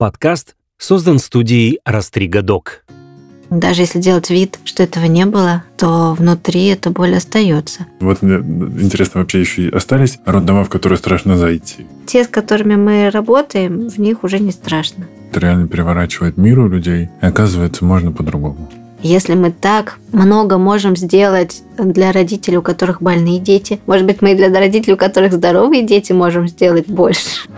Подкаст создан студией Растрига Док. Даже если делать вид, что этого не было, то внутри эта боль остается. Вот мне интересно, вообще еще и остались роддома, в которые страшно зайти? Те, с которыми мы работаем, в них уже не страшно. Это реально переворачивает мир у людей, и оказывается, можно по-другому. Если мы так много можем сделать для родителей, у которых больные дети, может быть, мы и для родителей, у которых здоровые дети, можем сделать больше.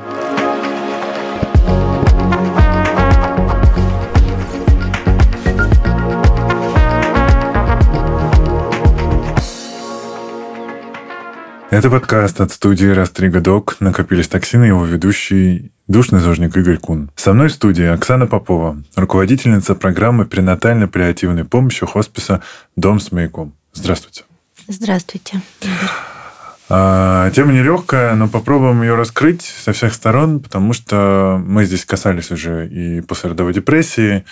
Это подкаст от студии «Растригадок. Накопились токсины» его ведущий душный зожник Игорь Кун. Со мной в студии Оксана Попова, руководительница программы перинатально-паллиативной помощи хосписа «Дом с маяком». Здравствуйте. Здравствуйте, а, Тема нелегкая, но попробуем ее раскрыть со всех сторон, потому что мы здесь касались уже и послеродовой депрессии,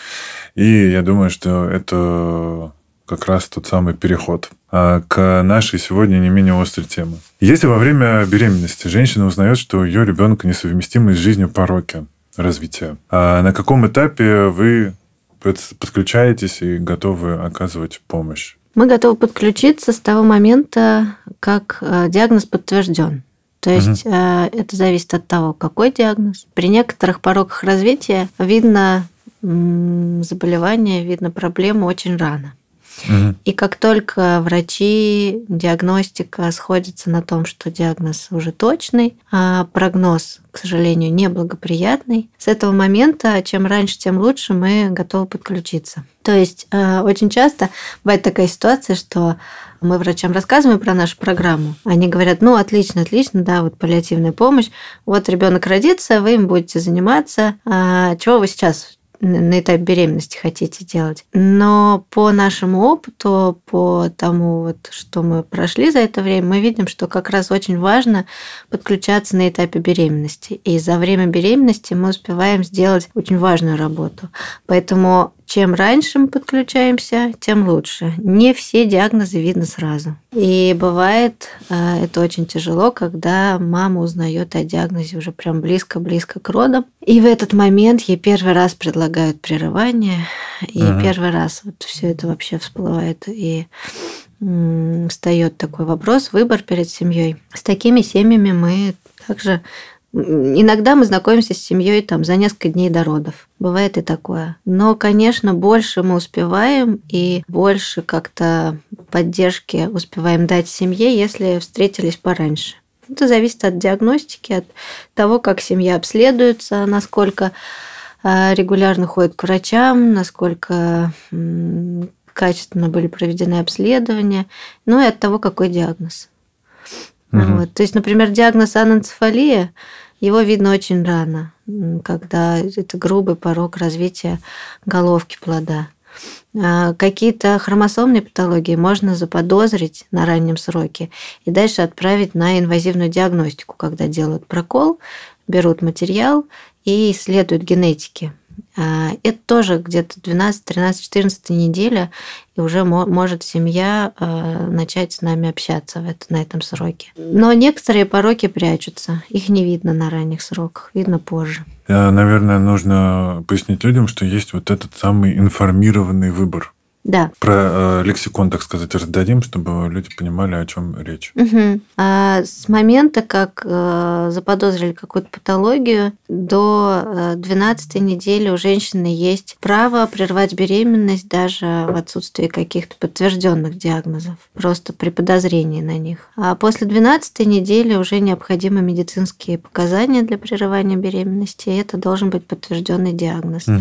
и я думаю, что это как раз тот самый переход а, к нашей сегодня не менее острой теме. Если во время беременности женщина узнает, что ее ребенок несовместимый с жизнью пороки развития, а на каком этапе вы подключаетесь и готовы оказывать помощь? Мы готовы подключиться с того момента, как э, диагноз подтвержден. То есть угу. это зависит от того, какой диагноз. При некоторых пороках развития видно заболевание, видно проблему очень рано. И как только врачи, диагностика сходится на том, что диагноз уже точный, а прогноз, к сожалению, неблагоприятный, с этого момента, чем раньше, тем лучше, мы готовы подключиться. То есть э, очень часто бывает такая ситуация, что мы врачам рассказываем про нашу программу. Они говорят, ну, отлично, отлично, да, вот паллиативная помощь. Вот ребенок родится, вы им будете заниматься. А чего вы сейчас на этапе беременности хотите делать. Но по нашему опыту, по тому, вот, что мы прошли за это время, мы видим, что как раз очень важно подключаться на этапе беременности. И за время беременности мы успеваем сделать очень важную работу. Поэтому чем раньше мы подключаемся, тем лучше. Не все диагнозы видно сразу. И бывает э, это очень тяжело, когда мама узнает о диагнозе уже прям близко-близко к родам. И в этот момент ей первый раз предлагают прерывание, и ага. первый раз вот все это вообще всплывает. И встает такой вопрос, выбор перед семьей. С такими семьями мы также Иногда мы знакомимся с семьей там за несколько дней до родов. Бывает и такое. Но, конечно, больше мы успеваем и больше как-то поддержки успеваем дать семье, если встретились пораньше. Это зависит от диагностики, от того, как семья обследуется, насколько а, регулярно ходит к врачам, насколько качественно были проведены обследования, ну и от того, какой диагноз. Угу. Вот. То есть, например, диагноз анэнцефалия, его видно очень рано, когда это грубый порог развития головки плода. А, какие-то хромосомные патологии можно заподозрить на раннем сроке и дальше отправить на инвазивную диагностику, когда делают прокол, берут материал и исследуют генетики а, это тоже где-то 12, 13, 14 неделя, и уже может семья а, начать с нами общаться на этом сроке. Но некоторые пороки прячутся. Их не видно на ранних сроках, видно позже. Э, наверное, нужно пояснить людям, что есть вот этот самый информированный выбор да. Про э, лексикон, так сказать, раздадим, чтобы люди понимали, о чем речь. Угу. А с момента, как э, заподозрили какую-то патологию, до 12 э, недели у женщины есть право прервать беременность даже в отсутствии каких-то подтвержденных диагнозов, просто при подозрении на них. А после 12 недели уже необходимы медицинские показания для прерывания беременности, и это должен быть подтвержденный диагноз. Угу.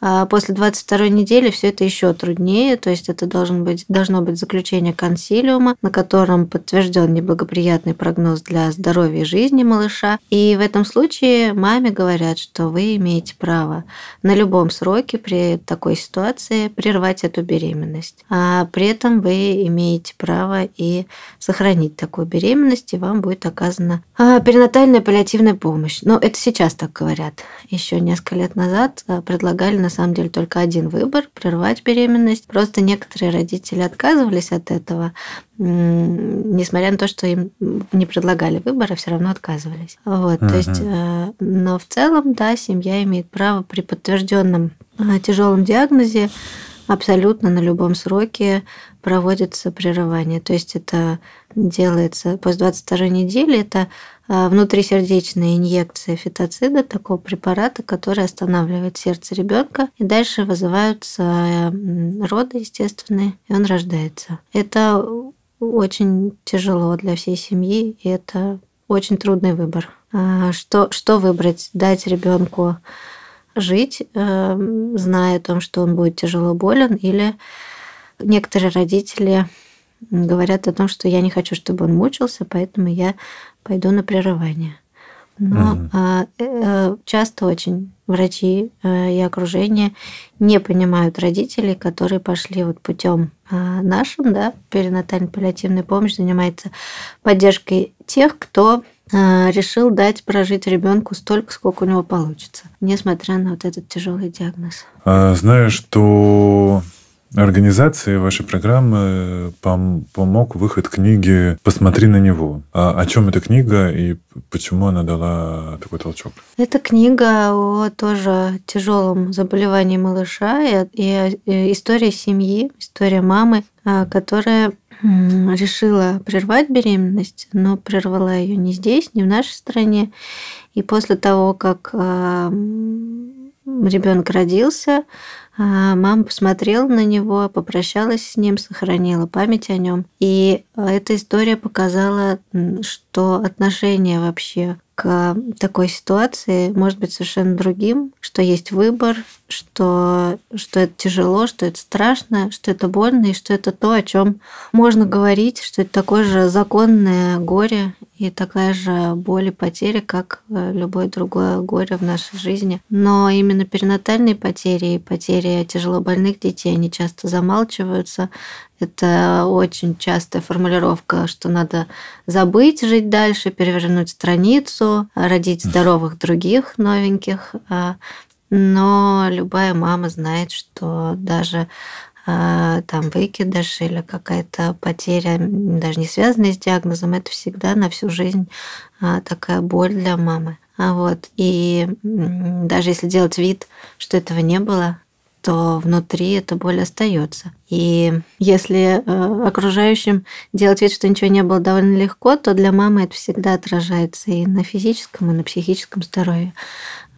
А после 22 недели все это еще труднее Ницея, то есть это должен быть, должно быть заключение консилиума, на котором подтвержден неблагоприятный прогноз для здоровья и жизни малыша. И в этом случае маме говорят, что вы имеете право на любом сроке при такой ситуации прервать эту беременность. А при этом вы имеете право и сохранить такую беременность, и вам будет оказана а, перинатальная паллиативная помощь. Но это сейчас так говорят. Еще несколько лет назад а, предлагали на самом деле только один выбор – прервать беременность есть просто некоторые родители отказывались от этого, несмотря на то, что им не предлагали выбора, все равно отказывались. Вот, uh-huh. то есть, э, но в целом, да, семья имеет право при подтвержденном э, тяжелом диагнозе абсолютно на любом сроке проводится прерывание. То есть это делается после 22 недели. Это а, внутрисердечная инъекция фитоцида, такого препарата, который останавливает сердце ребенка. И дальше вызываются роды естественные, и он рождается. Это очень тяжело для всей семьи, и это очень трудный выбор. А, что, что выбрать? Дать ребенку жить, эм, зная о том, что он будет тяжело болен, или некоторые родители говорят о том, что я не хочу, чтобы он мучился, поэтому я пойду на прерывание. Но угу. часто очень врачи э, и окружение не понимают родителей, которые пошли вот путем а, нашим, да, перинатально-паллиативная помощь занимается поддержкой тех, кто а, решил дать прожить ребенку столько, сколько у него получится, несмотря на вот этот тяжелый диагноз. А, знаю, что организации вашей программы э, пом помог выход книги «Посмотри на него». А о чем эта книга и почему она дала такой толчок? Это книга о тоже тяжелом заболевании малыша и, и, и э, история семьи, история мамы, а, которая решила прервать беременность, но прервала ее не здесь, не в нашей стране. И после того, как ребенок родился, а, мама посмотрела на него, попрощалась с ним, сохранила память о нем. И а, эта история показала, что отношение вообще к такой ситуации может быть совершенно другим, что есть выбор, что, что это тяжело, что это страшно, что это больно, и что это то, о чем можно говорить, что это такое же законное горе и такая же боль и потеря, как э, любое другое горе в нашей жизни. Но именно перинатальные потери и потери тяжело больных детей, они часто замалчиваются. Это очень частая формулировка, что надо забыть, жить дальше, перевернуть страницу, родить здоровых других, новеньких. А, но любая мама знает, что даже э, там выкидыш или какая-то потеря, даже не связанная с диагнозом, это всегда на всю жизнь э, такая боль для мамы. А вот. И даже если делать вид, что этого не было, то внутри эта боль остается. И если э, окружающим делать вид, что ничего не было довольно легко, то для мамы это всегда отражается и на физическом, и на психическом здоровье.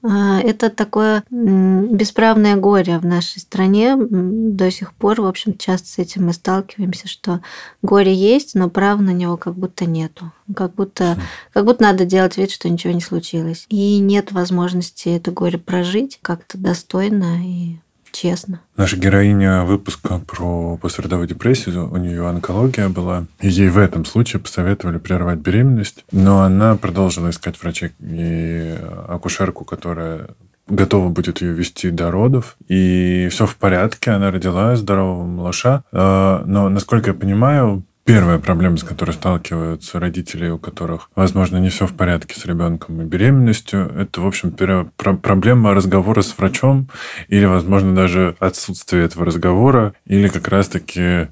А, это такое бесправное горе в нашей стране. До сих пор, в общем, часто с этим мы сталкиваемся, что горе есть, но прав на него как будто нету. Как будто, как будто надо делать вид, что ничего не случилось. И нет возможности это горе прожить как-то достойно и честно. Наша героиня выпуска про послеродовую депрессию, у нее онкология была. И ей в этом случае посоветовали прервать беременность, но она продолжила искать врача и акушерку, которая готова будет ее вести до родов. И все в порядке, она родила здорового малыша. Э, но, насколько я понимаю, первая проблема, с которой сталкиваются родители, у которых, возможно, не все в порядке с ребенком и беременностью, это, в общем, первая проблема разговора с врачом или, возможно, даже отсутствие этого разговора, или как раз-таки, э,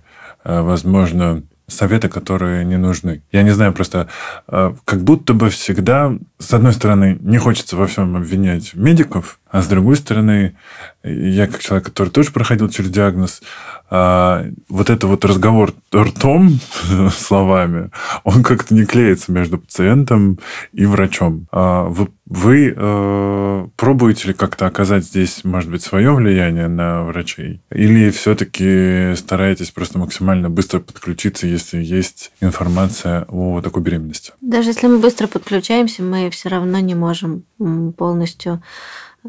возможно, советы, которые не нужны. Я не знаю, просто э, как будто бы всегда, с одной стороны, не хочется во всем обвинять медиков, а с другой стороны, я как человек, который тоже проходил через диагноз, а, вот это вот разговор ртом, словами, он как-то не клеится между пациентом и врачом. А вы, вы э, пробуете ли как-то оказать здесь, может быть, свое влияние на врачей? Или все-таки стараетесь просто максимально быстро подключиться, если есть информация о такой беременности? Даже если мы быстро подключаемся, мы все равно не можем полностью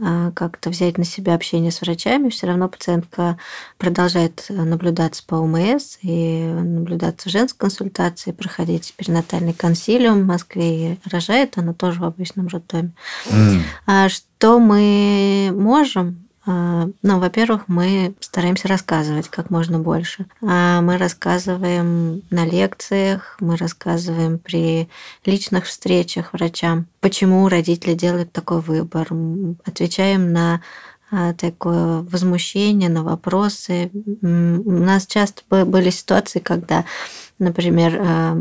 а, как-то взять на себя общение с врачами, все равно пациентка продолжает э, наблюдаться по ОМС и наблюдаться в женской консультации, проходить перинатальный консилиум в Москве и рожает она тоже в обычном роддоме. Mm. Что мы можем? А, ну, во-первых, мы стараемся рассказывать как можно больше. А мы рассказываем на лекциях, мы рассказываем при личных встречах врачам, почему родители делают такой выбор. Отвечаем на а, такое возмущение, на вопросы. У нас часто были ситуации, когда, например,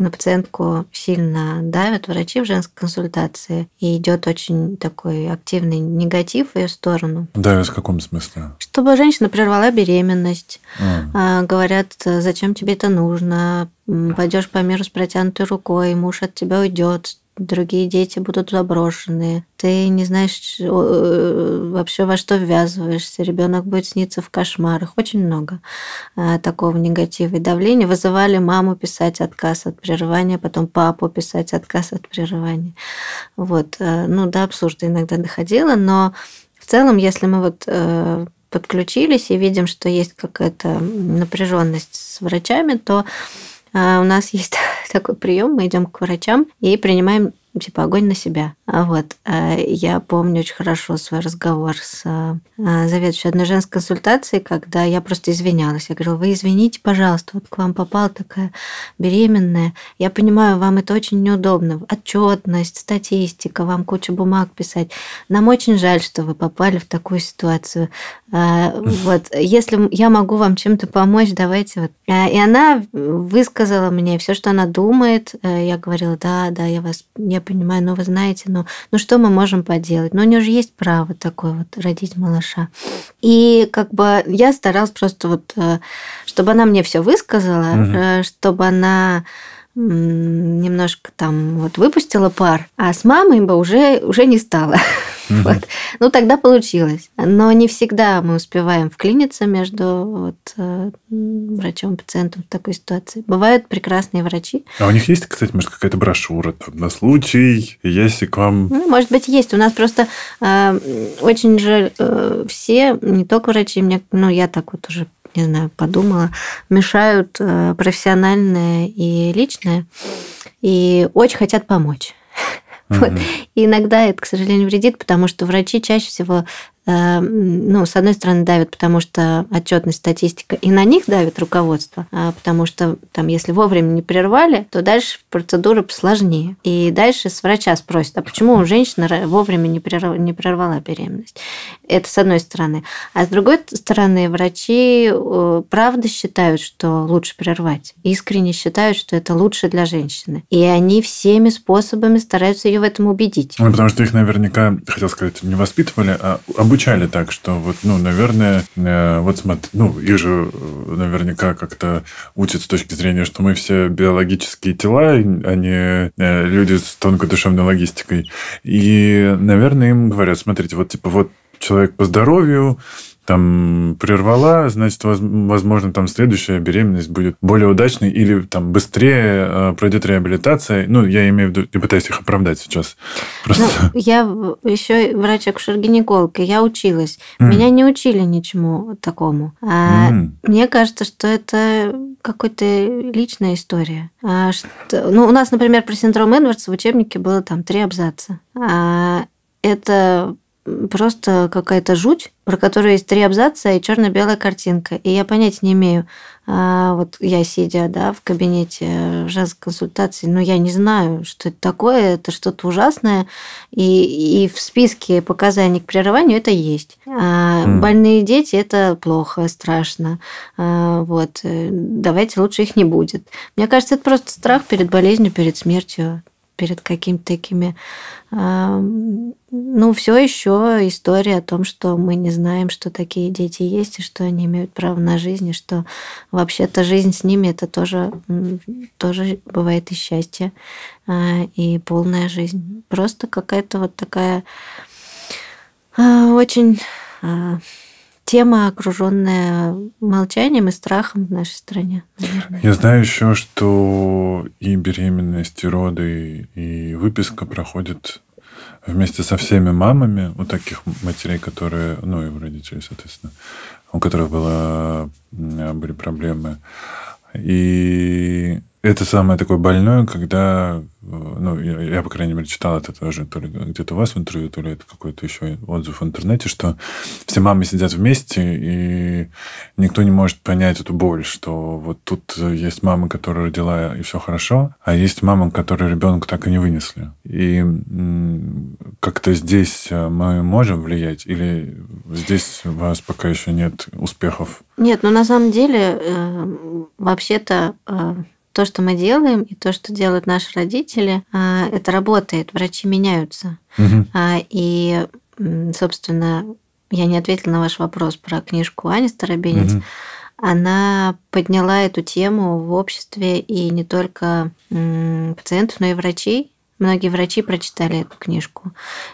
на пациентку сильно давят врачи в женской консультации, и идет очень такой активный негатив в ее сторону. Да, в каком смысле? Чтобы женщина прервала беременность. Mm. Говорят, зачем тебе это нужно? Пойдешь по миру с протянутой рукой, муж от тебя уйдет, другие дети будут заброшены, ты не знаешь э, вообще во что ввязываешься, ребенок будет сниться в кошмарах. Очень много э, такого негатива и давления. Вызывали маму писать отказ от прерывания, потом папу писать отказ от прерывания. Вот. Э, ну, до абсурда иногда доходило, но в целом, если мы вот подключились и видим, что есть какая-то напряженность с врачами, то а у нас есть такой прием, мы идем к врачам и принимаем типа огонь на себя. А вот. Э, я помню очень хорошо свой разговор с э, заведующей одной женской консультацией, когда я просто извинялась. Я говорила, вы извините, пожалуйста, вот к вам попала такая беременная. Я понимаю, вам это очень неудобно. Отчетность, статистика, вам куча бумаг писать. Нам очень жаль, что вы попали в такую ситуацию. Э, вот. Если я могу вам чем-то помочь, давайте вот. И она высказала мне все, что она думает. Я говорила, да, да, я вас, я понимаю, но вы знаете, ну, ну что мы можем поделать? Но ну, у нее же есть право такое вот родить малыша. И как бы я старалась просто вот, э, чтобы она мне все высказала, угу. чтобы она немножко там вот выпустила пар, а с мамой бы уже, уже не стала. Угу. Вот. Ну, тогда получилось. Но не всегда мы успеваем вклиниться между вот, э, врачом и пациентом в такой ситуации. Бывают прекрасные врачи. А у них есть, кстати, может, какая-то брошюра там, на случай, если к вам... Ну, может быть, есть. У нас просто э, очень же э, все, не только врачи, мне, ну, я так вот уже не знаю, подумала, мешают э, профессиональное и личное, и очень хотят помочь. Вот. И иногда это, к сожалению, вредит, потому что врачи чаще всего Э, ну, с одной стороны, давят, потому что отчетность, статистика, и на них давит руководство, а, потому что там, если вовремя не прервали, то дальше процедура посложнее. И дальше с врача спросят, а почему женщина вовремя не прервала, не прервала беременность? Это с одной стороны. А с другой стороны, врачи э, правда считают, что лучше прервать. Искренне считают, что это лучше для женщины. И они всеми способами стараются ее в этом убедить. Ну, потому что их наверняка, хотел сказать, не воспитывали, а обычно обучали так, что вот, ну, наверное, э, вот смотри, ну, их же э, наверняка как-то учат с точки зрения, что мы все биологические тела, а не э, люди с тонкой душевной логистикой. И, наверное, им говорят, смотрите, вот типа вот человек по здоровью, там прервала, значит, возможно, там следующая беременность будет более удачной или там быстрее э, пройдет реабилитация. Ну, я имею в виду, я пытаюсь их оправдать сейчас. Просто. Ну, я еще врач-акушер-гинеколог, и я училась. Mm. Меня не учили ничему такому. А mm. Мне кажется, что это какая-то личная история. А что, ну, у нас, например, про синдром Эдвардса в учебнике было там три абзаца. А это просто какая-то жуть, про которую есть три абзаца и черно-белая картинка. И я понятия не имею, а вот я сидя да, в кабинете в женской консультации, но ну, я не знаю, что это такое, это что-то ужасное. И, и в списке показаний к прерыванию это есть. А mm. Больные дети – это плохо, страшно. А вот, э, давайте лучше их не будет. Мне кажется, это просто страх перед болезнью, перед смертью перед какими-то такими... Ну, все еще история о том, что мы не знаем, что такие дети есть, и что они имеют право на жизнь, и что вообще-то жизнь с ними это тоже, тоже бывает и счастье, а, и полная жизнь. Просто какая-то вот такая а, очень а, тема, окруженная молчанием и страхом в нашей стране. Наверное. Я знаю еще, что и беременность, и роды, и выписка проходят вместе со всеми мамами у таких матерей, которые, ну и у родителей, соответственно, у которых было, были проблемы. И это самое такое больное, когда Э, ну, я, я, по крайней мере, читал это тоже, то ли где-то у вас в интервью, то ли это какой-то еще отзыв в интернете, что все мамы сидят вместе, и никто не может понять эту боль, что вот тут есть мама, которая родила, и все хорошо, а есть мама, которая ребенка так и не вынесли. И как-то здесь э, мы можем влиять, или здесь у вас пока еще нет успехов? Нет, ну, на самом деле, э, вообще-то то, что мы делаем, и то, что делают наши родители, а, это работает, врачи меняются. Угу. И, собственно, я не ответила на ваш вопрос про книжку Ани Старобинец. Угу она подняла эту тему в обществе и не только пациентов, но и врачей. Многие врачи прочитали эту книжку.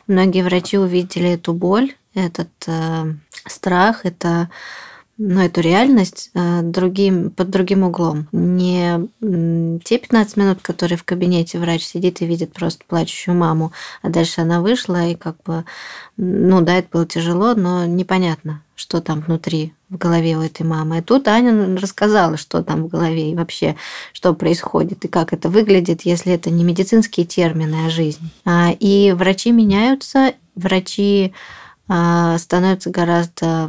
Многие врачи увидели эту боль, этот э, страх, это но эту реальность э, другим, под другим углом. Не те 15 минут, которые в кабинете врач сидит и видит просто плачущую маму, а дальше она вышла и как бы, ну да, это было тяжело, но непонятно, что там внутри в голове у этой мамы. И тут Аня рассказала, что там в голове и вообще, что происходит, и как это выглядит, если это не медицинские термины, а жизнь. А, и врачи меняются, врачи а, становятся гораздо,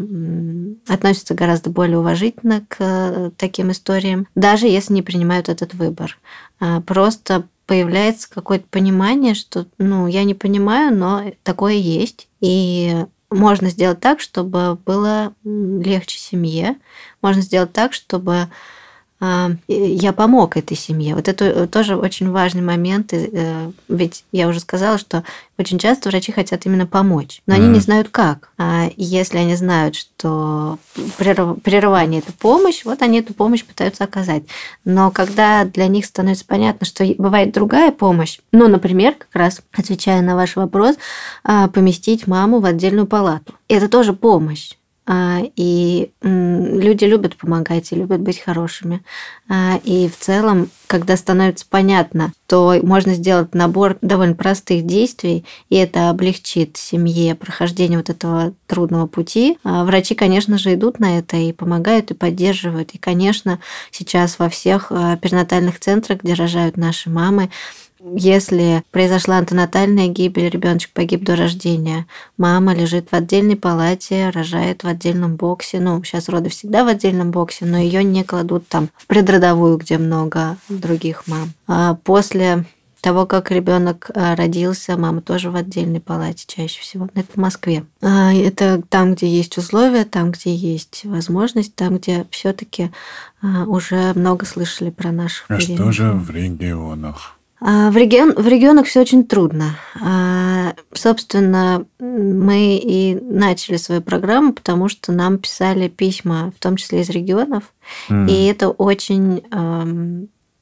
относятся гораздо более уважительно к э, таким историям, даже если не принимают этот выбор. А, просто появляется какое-то понимание, что, ну, я не понимаю, но такое есть. И можно сделать так, чтобы было легче семье. Можно сделать так, чтобы а, я помог этой семье. Вот это э, тоже очень важный момент. Э, ведь я уже сказала, что очень часто врачи хотят именно помочь, но mm они не знают как. А если они знают, что прерывание это помощь, вот они эту помощь пытаются оказать. Но когда для них становится понятно, что бывает другая помощь, ну, например, как раз отвечая на ваш вопрос, а, поместить маму в отдельную палату. Это тоже помощь. А, и люди любят помогать и любят быть хорошими. А, и в целом, когда становится понятно, то можно сделать набор довольно простых действий, и это облегчит семье прохождение вот этого трудного пути. А, врачи, конечно же, идут на это и помогают, и поддерживают. И, конечно, сейчас во всех перинатальных центрах, где рожают наши мамы, если произошла антонатальная гибель, ребеночек погиб до рождения, мама лежит в отдельной палате, рожает в отдельном боксе. Ну, сейчас роды всегда в отдельном боксе, но ее не кладут там в предродовую, где много других мам. А после того, как ребенок э, родился, мама тоже в отдельной палате чаще всего. Это в Москве. А, это там, где есть условия, там, где есть возможность, там, где все-таки а, уже много слышали про наших. А что же в регионах? А, в, регион, в регионах все очень трудно. А, собственно, мы и начали свою программу, потому что нам писали письма, в том числе из регионов, mm. и это очень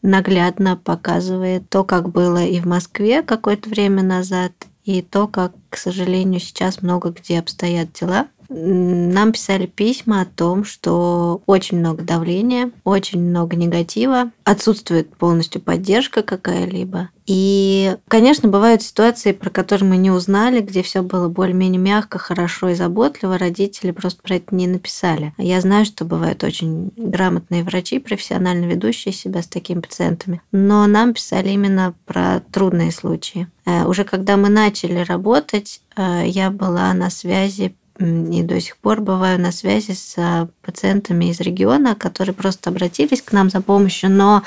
наглядно показывает то, как было и в Москве какое-то время назад, и то, как, к сожалению, сейчас много где обстоят дела нам писали письма о том, что очень много давления, очень много негатива, отсутствует полностью поддержка какая-либо. И, конечно, бывают ситуации, про которые мы не узнали, где все было более-менее мягко, хорошо и заботливо, родители просто про это не написали. Я знаю, что бывают очень грамотные врачи, профессионально ведущие себя с такими пациентами, но нам писали именно про трудные случаи. Э, уже когда мы начали работать, э, я была на связи и до сих пор бываю на связи с а, пациентами из региона, которые просто обратились к нам за помощью, но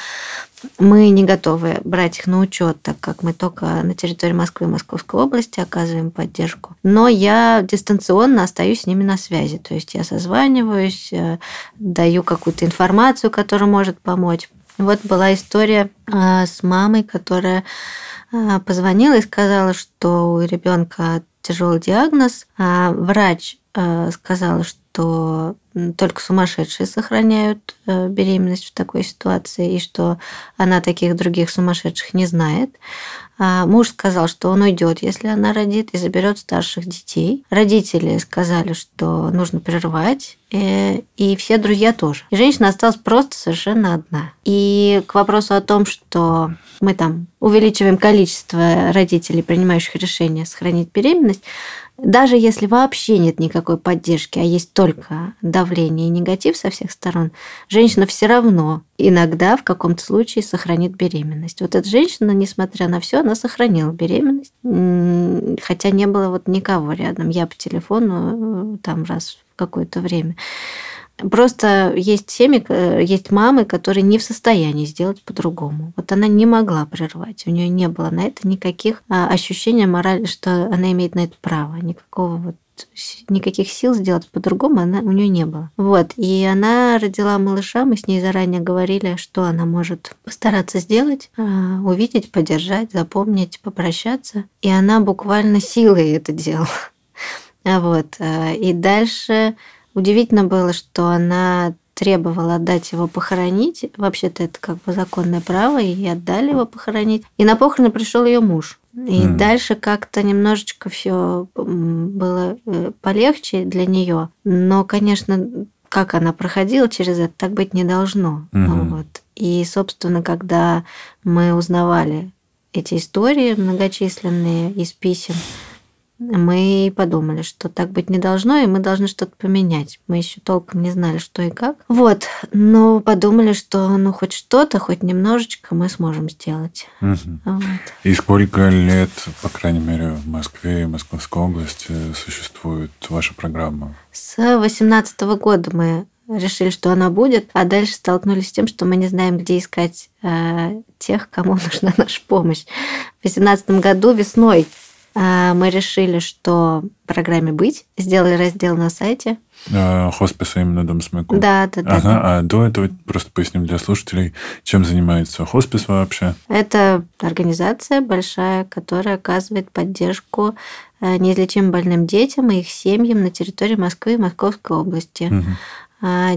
мы не готовы брать их на учет, так как мы только на территории Москвы и Московской области оказываем поддержку. Но я дистанционно остаюсь с ними на связи, то есть я созваниваюсь, э, даю какую-то информацию, которая может помочь. Вот была история а, с мамой, которая а, позвонила и сказала, что у ребенка тяжелый диагноз, а врач э, сказал, что только сумасшедшие сохраняют э, беременность в такой ситуации, и что она таких других сумасшедших не знает. А муж сказал, что он уйдет, если она родит, и заберет старших детей. Родители сказали, что нужно прервать, э, и все друзья тоже. И женщина осталась просто совершенно одна. И к вопросу о том, что мы там увеличиваем количество родителей, принимающих решение сохранить беременность, даже если вообще нет никакой поддержки, а есть только давление и негатив со всех сторон, женщина все равно иногда в каком-то случае сохранит беременность. Вот эта женщина, несмотря на все, она сохранила беременность, хотя не было вот никого рядом. Я по телефону э, там раз в какое-то время. Просто есть семьи, э, есть мамы, которые не в состоянии сделать по-другому. Вот она не могла прервать, у нее не было на это никаких а, ощущений морали, что она имеет на это право, никакого вот никаких сил сделать по-другому она, у нее не было. Вот. И она родила малыша, мы с ней заранее говорили, что она может постараться сделать, а, увидеть, поддержать, запомнить, попрощаться. И она буквально силой это делала. Вот. А, и дальше Удивительно было, что она требовала отдать его похоронить. Вообще-то это как бы законное право, и отдали его похоронить. И на похороны пришел ее муж. И mm. дальше как-то немножечко все было э, полегче для нее. Но, конечно, как она проходила через это, так быть не должно. Mm-hmm. Вот. И, собственно, когда мы узнавали эти истории многочисленные из писем, мы подумали, что так быть не должно, и мы должны что-то поменять. Мы еще толком не знали, что и как. Вот, но подумали, что ну хоть что-то, хоть немножечко мы сможем сделать. Угу. Вот. И сколько лет, по крайней мере, в Москве и Московской области существует ваша программа? С 2018 года мы решили, что она будет, а дальше столкнулись с тем, что мы не знаем, где искать э, тех, кому нужна наша помощь. В 2018 году весной а, мы решили, что программе «Быть» сделали раздел на сайте. А, хосписа именно Дом Смоку. Да, да, да. Ага, а до этого просто поясним для слушателей, чем занимается хоспис вообще. Это организация большая, которая оказывает поддержку э, неизлечимо больным детям и их семьям на территории Москвы и Московской области. Угу.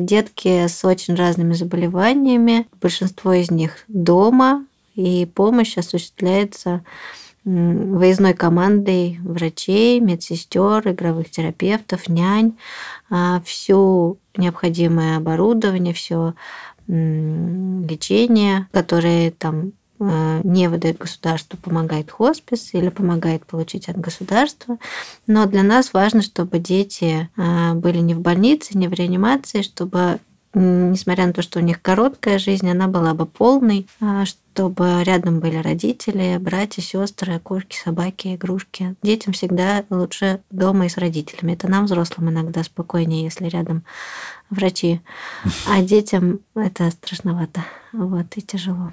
Детки с очень разными заболеваниями, большинство из них дома, и помощь осуществляется выездной командой врачей, медсестер, игровых терапевтов, нянь, а, все необходимое оборудование, все лечение, которое там э, не выдает государство, помогает хоспис или помогает получить от государства. Но для нас важно, чтобы дети а, были не в больнице, не в реанимации, чтобы несмотря на то, что у них короткая жизнь, она была бы полной, а, чтобы рядом были родители, братья, сестры, кошки, собаки, игрушки. Детям всегда лучше дома и с родителями. Это нам, взрослым, иногда спокойнее, если рядом врачи. А детям это страшновато. Вот, и тяжело.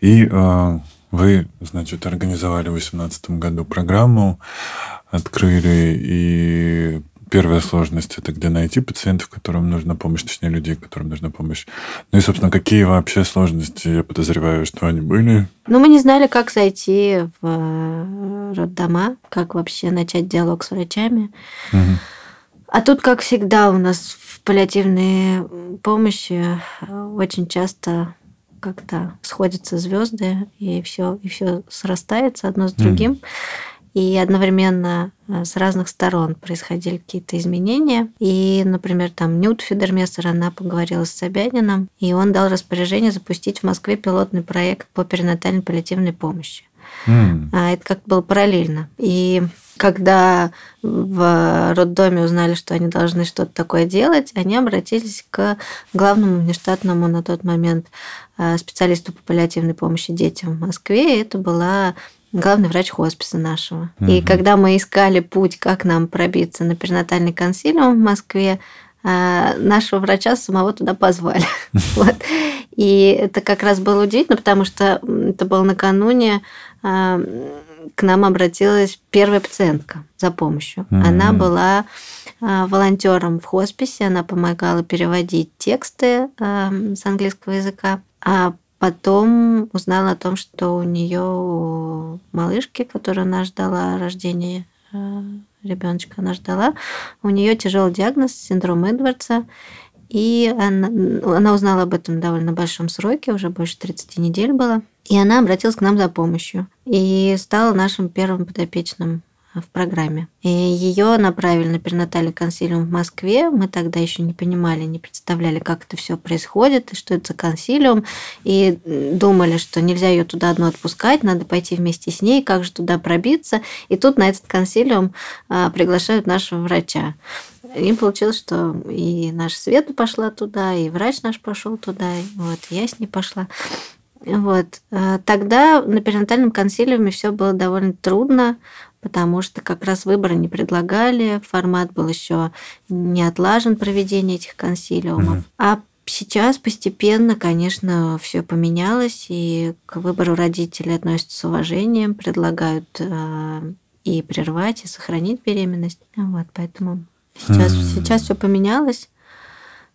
И а, вы, значит, организовали в 2018 году программу, открыли и первая сложность – это где найти пациентов, которым нужна помощь, точнее, людей, которым нужна помощь. Ну и, собственно, какие вообще сложности, я подозреваю, что они были? Ну, мы не знали, как зайти в э, роддома, как вообще начать диалог с врачами. Угу. А тут, как всегда, у нас в паллиативной помощи э, очень часто как-то сходятся звезды, и все, и все срастается одно с другим. Mm и одновременно э, с разных сторон происходили какие-то изменения. И, например, там Нют Федермессер, она поговорила с Собянином, и он дал распоряжение запустить в Москве пилотный проект по перинатальной паллиативной помощи. Mm. Это как было параллельно. И когда в роддоме узнали, что они должны что-то такое делать, они обратились к главному внештатному на тот момент э, специалисту по паллиативной помощи детям в Москве. И это была главный врач хосписа нашего. Угу. И когда мы искали путь, как нам пробиться на перинатальный консилиум в Москве, а, нашего врача самого туда позвали. вот. И это как раз было удивительно, потому что это было накануне а, к нам обратилась первая пациентка за помощью. Mm-hmm. Она была а, волонтером в хосписе, она помогала переводить тексты с английского языка. А Потом узнала о том, что у нее малышки, которую она ждала рождения э, ребеночка, она ждала, у нее тяжелый диагноз синдром Эдвардса. И она, она узнала об этом в довольно большом сроке, уже больше 30 недель было. И она обратилась к нам за помощью. И стала нашим первым подопечным в программе. И ее направили на перинатальный консилиум в Москве. Мы тогда еще не понимали, не представляли, как это все происходит и что это за консилиум. И думали, что нельзя ее туда одну отпускать, надо пойти вместе с ней, как же туда пробиться. И тут на этот консилиум а, приглашают нашего врача. И получилось, что и наша Света пошла туда, и врач наш пошел туда, и вот я с ней пошла. Вот. А, тогда на перинатальном консилиуме все было довольно трудно, потому что как раз выборы не предлагали, формат был еще не отлажен проведение этих консилиумов. Угу. А сейчас постепенно, конечно, все поменялось, и к выбору родителей относятся с уважением, предлагают э, и прервать, и сохранить беременность. Вот, поэтому сейчас, mm. сейчас все поменялось.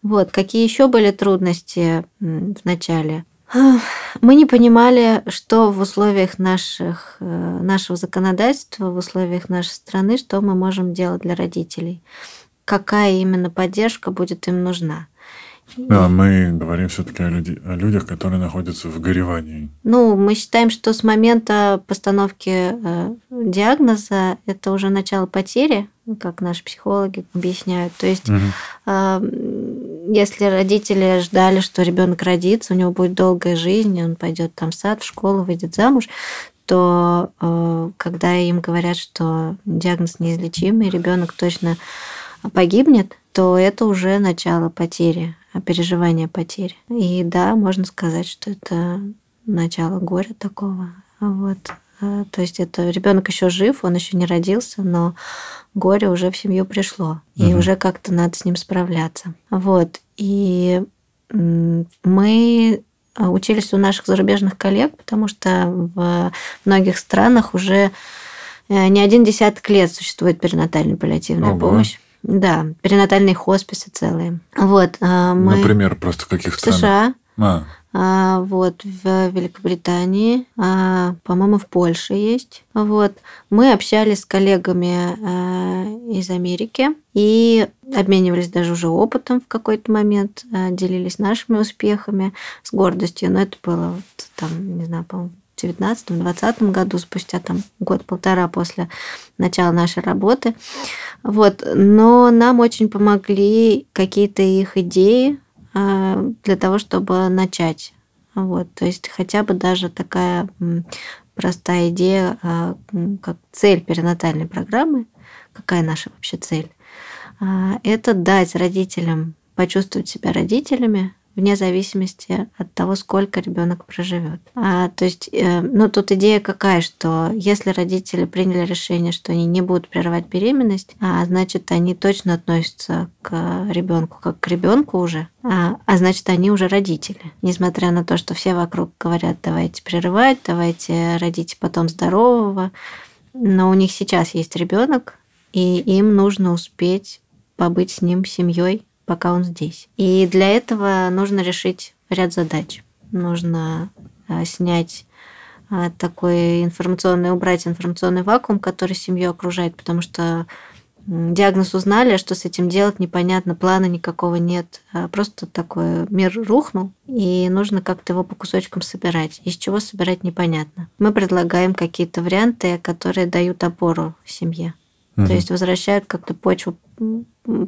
Вот, какие еще были трудности в начале? Мы не понимали, что в условиях наших, э, нашего законодательства, в условиях нашей страны, что мы можем делать для родителей, какая именно поддержка будет им нужна. Да, мы говорим все-таки о, люди, о людях, которые находятся в горевании. Ну, мы считаем, что с момента постановки э, диагноза это уже начало потери, ну, как наши психологи объясняют. То есть, угу. если родители ждали, что ребенок родится, у него будет долгая жизнь, он пойдет там в сад, в школу, выйдет замуж, то э, когда им говорят, что диагноз неизлечимый, ребенок точно погибнет, то это уже начало потери переживание потери. И да, можно сказать, что это начало горя такого. Вот. Э, то есть это ребенок еще жив, он еще не родился, но горе уже в семью пришло, и угу. уже как-то надо с ним справляться. Вот. И мы э, учились у наших зарубежных коллег, потому что в многих странах уже э, не один десяток лет существует перинатальная паллиативная Ого. помощь. Да, перинатальные хосписы целые. Вот, а, мы... Например, просто каких в странах? США. А. а вот в Великобритании, а, по-моему, в Польше есть. Вот мы общались с коллегами из Америки и обменивались даже уже опытом в какой-то момент, делились нашими успехами с гордостью. Но это было вот, там, не знаю, по-моему, 19-20 году, спустя там год-полтора после начала нашей работы. Вот. Но нам очень помогли какие-то их идеи э, для того, чтобы начать. Вот. То есть хотя бы даже такая простая идея, э, как цель перинатальной программы, какая наша вообще цель, э, это дать родителям почувствовать себя родителями, вне зависимости от того, сколько ребенок проживет. А, то есть, э, ну тут идея какая, что если родители приняли решение, что они не будут прерывать беременность, а, значит, они точно относятся к ребенку как к ребенку уже, а, а значит, они уже родители. Несмотря на то, что все вокруг говорят, давайте прерывать, давайте родите потом здорового, но у них сейчас есть ребенок, и им нужно успеть побыть с ним семьей пока он здесь. И для этого нужно решить ряд задач. Нужно э, снять э, такой информационный, убрать информационный вакуум, который семью окружает, потому что диагноз узнали, а что с этим делать непонятно, плана никакого нет. Э, просто такой мир рухнул, и нужно как-то его по кусочкам собирать. Из чего собирать непонятно. Мы предлагаем какие-то варианты, которые дают опору семье. Угу. То есть возвращают как-то почву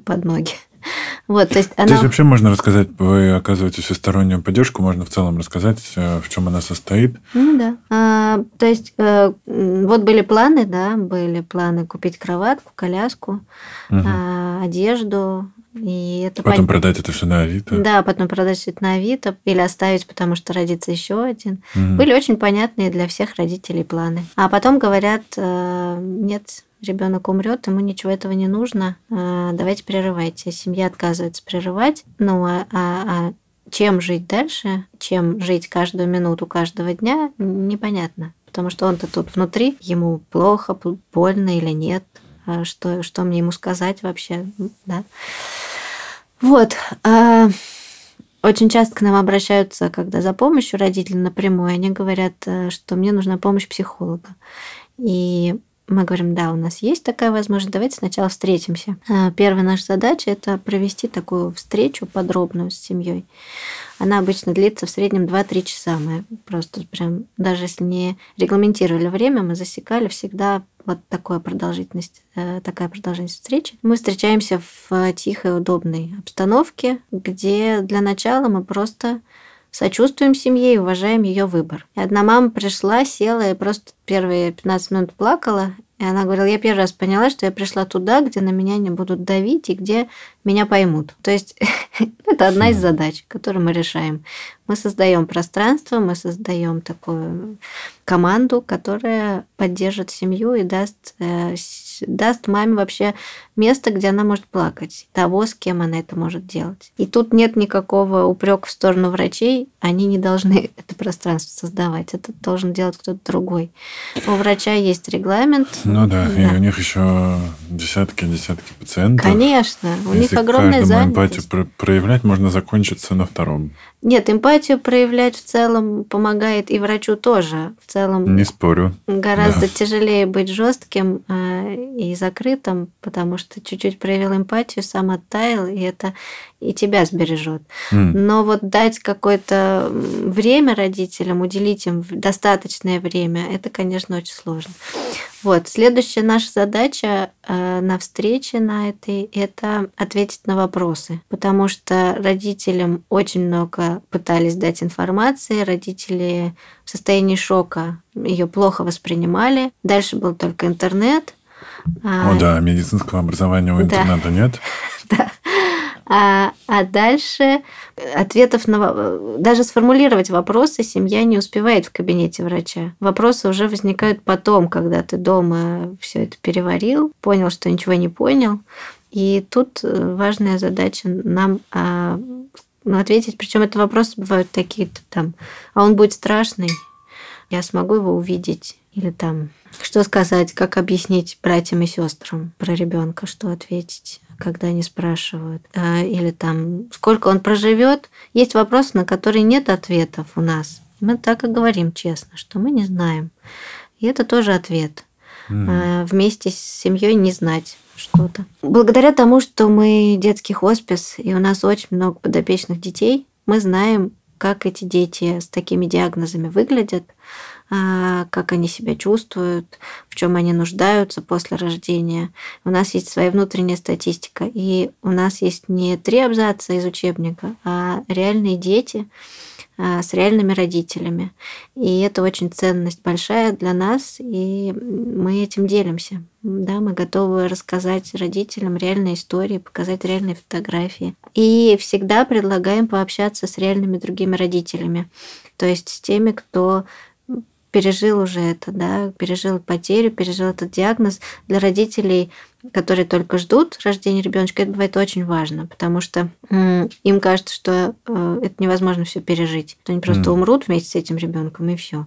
под ноги. Вот, то есть она... Здесь вообще можно рассказать, вы оказываете всестороннюю поддержку, можно в целом рассказать, э, в чем она состоит. Ну да. А, то есть э, вот были планы, да, были планы купить кроватку, коляску, угу. а, одежду. И это потом пон... продать это все на Авито. Да, потом продать это на Авито или оставить, потому что родится еще один. Угу. Были очень понятные для всех родителей планы. А потом говорят, э, нет, ребенок умрет, ему ничего этого не нужно, э, давайте прерывайте. Семья отказывается прерывать, ну а, а, а чем жить дальше, чем жить каждую минуту каждого дня, непонятно. Потому что он-то тут внутри, ему плохо, больно или нет, а что, что мне ему сказать вообще, да. Вот. А, очень часто к нам обращаются, когда за помощью родители напрямую, они говорят, э, что мне нужна помощь психолога. И мы говорим, да, у нас есть такая возможность, давайте сначала встретимся. А, первая наша задача – это провести такую встречу подробную с семьей. Она обычно длится в среднем 2-3 часа. Мы просто прям, даже если не регламентировали время, мы засекали всегда вот такая продолжительность, э, такая продолжительность встречи. Мы встречаемся в тихой, удобной обстановке, где для начала мы просто сочувствуем семье и уважаем ее выбор. И одна мама пришла, села и просто первые 15 минут плакала. И она говорила, я первый раз поняла, что я пришла туда, где на меня не будут давить и где меня поймут. То есть это одна из задач, которую мы решаем. Мы создаем пространство, мы создаем такую команду, которая поддержит семью и даст э, есть даст маме вообще место, где она может плакать, того, с кем она это может делать. И тут нет никакого упрека в сторону врачей, они не должны это пространство создавать, это должен делать кто-то другой. У врача есть регламент. Ну да, да. и у них еще десятки-десятки пациентов. Конечно, у Если них огромная занятость. эмпатию проявлять, можно закончиться на втором. Нет, эмпатию проявлять в целом помогает и врачу тоже. В целом. Не спорю. Гораздо да. тяжелее быть жестким а, и закрытым, потому что чуть-чуть проявил эмпатию, сам оттаял, и это и тебя сбережет. Mm. Но вот дать какое-то время родителям, уделить им достаточное время, это, конечно, очень сложно. Вот, следующая наша задача э, на встрече на этой – это ответить на вопросы, потому что родителям очень много пытались дать информации, родители в состоянии шока ее плохо воспринимали. Дальше был только интернет. А, О, а... да, медицинского образования у интернета да. нет. Да. А, а дальше э, ответов на... Э, даже сформулировать вопросы семья не успевает в кабинете врача. Вопросы уже возникают потом, когда ты дома все это переварил, понял, что ничего не понял. И тут э, важная задача нам а, ну, ответить. Причем это вопросы бывают такие-то там. А он будет страшный, я смогу его увидеть. Или там, что сказать, как объяснить братьям и сестрам про ребенка, что ответить когда они спрашивают, а, или там, сколько он проживет. Есть вопросы, на которые нет ответов у нас. Мы так и говорим честно, что мы не знаем. И это тоже ответ. Mm. Вместе с семьей не знать что-то. Благодаря тому, что мы детский хоспис, и у нас очень много подопечных детей, мы знаем, как эти дети с такими диагнозами выглядят, а, как они себя чувствуют, в чем они нуждаются после рождения. У нас есть своя внутренняя статистика, и у нас есть не три абзаца из учебника, а реальные дети а, с реальными родителями. И это очень ценность большая для нас, и мы этим делимся. Да, мы готовы рассказать родителям реальные истории, показать реальные фотографии. И всегда предлагаем пообщаться с реальными другими родителями, то есть с теми, кто пережил уже это, да, пережил потерю, пережил этот диагноз. Для родителей, которые только ждут рождения ребеночка, это бывает очень важно, потому что им кажется, что э, это невозможно все пережить. Они просто mm. умрут вместе с этим ребенком и все.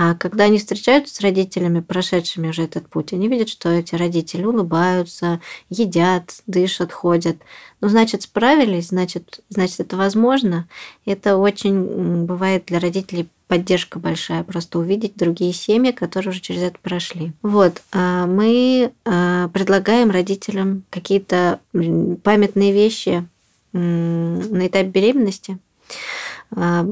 А когда они встречаются с родителями, прошедшими уже этот путь, они видят, что эти родители улыбаются, едят, дышат, ходят. Ну, значит, справились, значит, значит, это возможно. Это очень бывает для родителей поддержка большая, просто увидеть другие семьи, которые уже через это прошли. Вот, а мы а, предлагаем родителям какие-то памятные вещи на этапе беременности. А,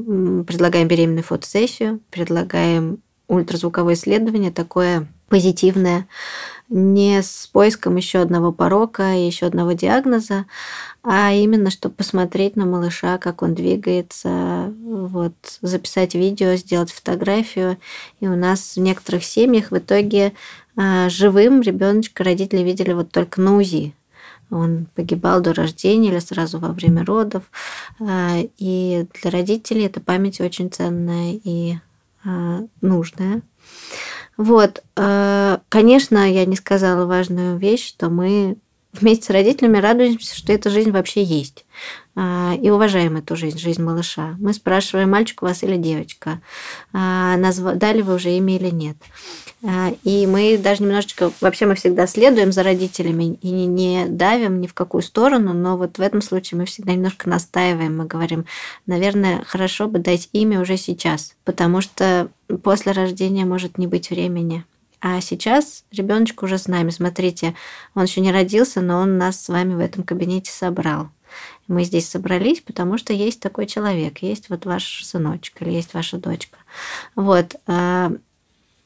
предлагаем беременную фотосессию, предлагаем ультразвуковое исследование, такое позитивное, не с поиском еще одного порока, еще одного диагноза, а именно, чтобы посмотреть на малыша, как он двигается, вот, записать видео, сделать фотографию. И у нас в некоторых семьях в итоге а, живым ребеночка родители видели вот только на УЗИ. Он погибал до рождения или сразу во время родов. А, и для родителей эта память очень ценная и а, нужная. Вот, а, конечно, я не сказала важную вещь, что мы вместе с родителями радуемся, что эта жизнь вообще есть. И уважаем эту жизнь, жизнь малыша. Мы спрашиваем, мальчик у вас или девочка, дали вы уже имя или нет. А, и мы даже немножечко, вообще мы всегда следуем за родителями и не давим ни в какую сторону, но вот в этом случае мы всегда немножко настаиваем, мы говорим, наверное, хорошо бы дать имя уже сейчас, потому что после рождения может не быть времени. А сейчас ребеночку уже с нами. Смотрите, он еще не родился, но он нас с вами в этом кабинете собрал. Мы здесь собрались, потому что есть такой человек, есть вот ваш сыночек или есть ваша дочка. Вот. А,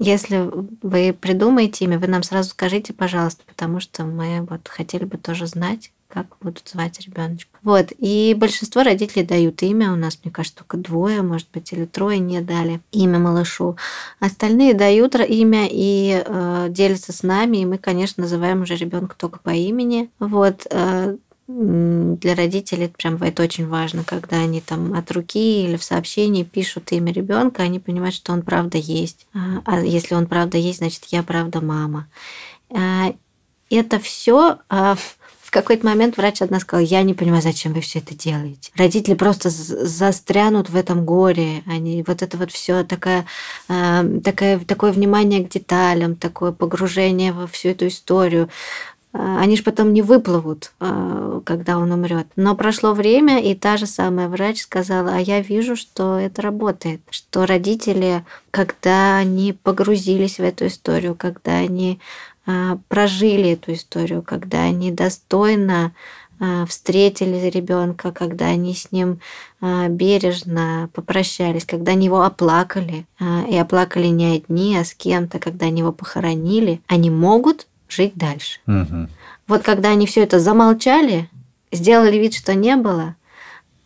если вы придумаете имя, вы нам сразу скажите, пожалуйста, потому что мы вот хотели бы тоже знать, как будут звать ребеночка. Вот, и большинство родителей дают имя, у нас, мне кажется, только двое, может быть, или трое не дали имя малышу. Остальные дают имя и э, делятся с нами, и мы, конечно, называем уже ребенка только по имени. Вот, э, для родителей это прям это очень важно, когда они там от руки или в сообщении пишут имя ребенка, они понимают, что он правда есть. А, а если он правда есть, значит, я правда мама. А, это все а, в какой-то момент врач одна сказала, я не понимаю, зачем вы все это делаете. Родители просто застрянут в этом горе. Они вот это вот все такая, э, такая, такое внимание к деталям, такое погружение во всю эту историю. А, они же потом не выплывут, а, когда он умрет. Но прошло время, и та же самая врач сказала, а я вижу, что это работает, что родители, когда они погрузились в эту историю, когда они а, прожили эту историю, когда они достойно встретили ребенка, когда они с ним бережно попрощались, когда они его оплакали, и оплакали не одни, а с кем-то, когда они его похоронили, они могут жить дальше. Угу. Вот когда они все это замолчали, сделали вид, что не было,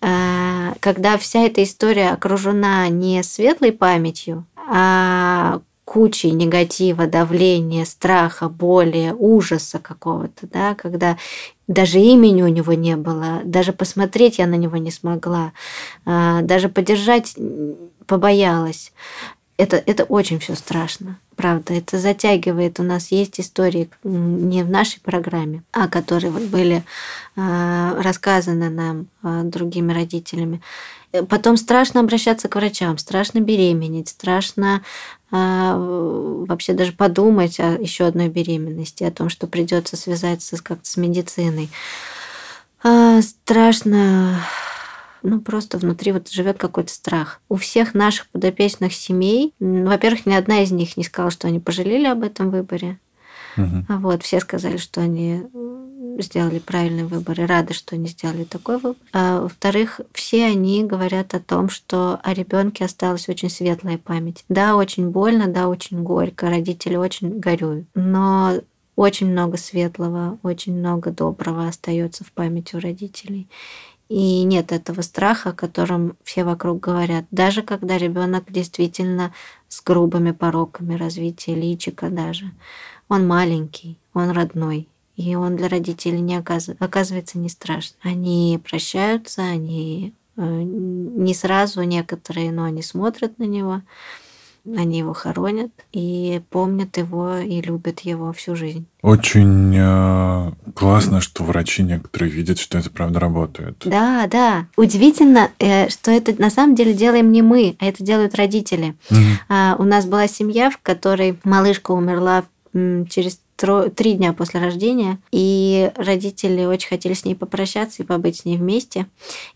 э, когда вся эта история окружена не светлой памятью, а кучей негатива, давления, страха, боли, ужаса какого-то, да, когда даже имени у него не было, даже посмотреть я на него не смогла, э, даже поддержать побоялась это, это очень все страшно. Правда, это затягивает. У нас есть истории не в нашей программе, а которые вот были э, рассказаны нам э, другими родителями. Потом страшно обращаться к врачам, страшно беременеть, страшно э, вообще даже подумать о еще одной беременности, о том, что придется связаться как-то с медициной. Э, страшно ну, просто внутри вот живет какой-то страх. У всех наших подопечных семей, во-первых, ни одна из них не сказала, что они пожалели об этом выборе. Угу. Вот, все сказали, что они сделали правильный выбор и рады, что они сделали такой выбор. А, во-вторых, все они говорят о том, что о ребенке осталась очень светлая память. Да, очень больно, да, очень горько, родители очень горюют, но очень много светлого, очень много доброго остается в памяти у родителей и нет этого страха, о котором все вокруг говорят. Даже когда ребенок действительно с грубыми пороками развития личика даже. Он маленький, он родной, и он для родителей не оказ... оказывается не страшно. Они прощаются, они э, не сразу некоторые, но они смотрят на него. Они его хоронят и помнят его и любят его всю жизнь. Очень э, классно, что врачи некоторые видят, что это правда работает. Да, да. Удивительно, э, что это на самом деле делаем не мы, а это делают родители. Mm-hmm. Э, у нас была семья, в которой малышка умерла через три дня после рождения, и родители очень хотели с ней попрощаться и побыть с ней вместе.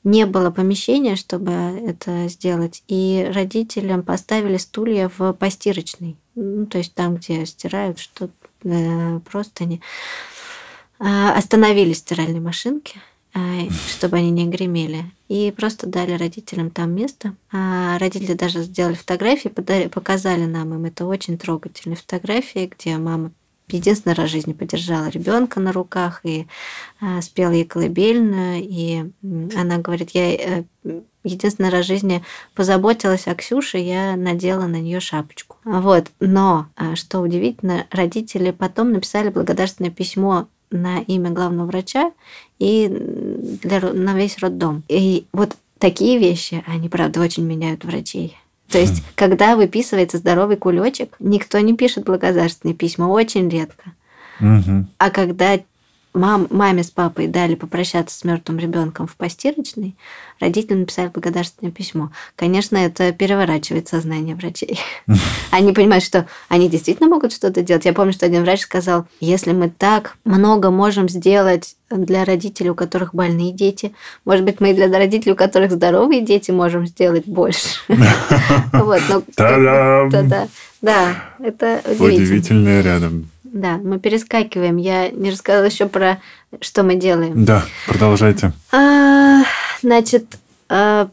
Не было помещения, чтобы это сделать, и родителям поставили стулья в постирочный ну, то есть там, где стирают что э, они Э, остановили стиральные машинки, э, чтобы они не гремели. И просто дали родителям там место. А родители даже сделали фотографии, показали нам им. Это очень трогательные фотографии, где мама единственный раз в жизни подержала ребенка на руках и э, спела ей колыбельную. И она говорит, я э, единственный раз в жизни позаботилась о Ксюше, я надела на нее шапочку. Вот. Но, э, что удивительно, родители потом написали благодарственное письмо на имя главного врача и для, на весь роддом. И вот такие вещи, они, правда, очень меняют врачей. То есть, когда выписывается здоровый кулечек, никто не пишет благодарственные письма, очень редко. Угу. А когда мам, маме с папой дали попрощаться с мертвым ребенком в постирочной, родители написали благодарственное письмо. Конечно, это переворачивает сознание врачей. Они понимают, что они действительно могут что-то делать. Я помню, что один врач сказал, если мы так много можем сделать для родителей, у которых больные дети, может быть, мы и для родителей, у которых здоровые дети, можем сделать больше. Вот, ну, да, это удивительно. Удивительное рядом. Да, мы перескакиваем. Я не рассказала еще про что мы делаем. Да, продолжайте. А, значит, а,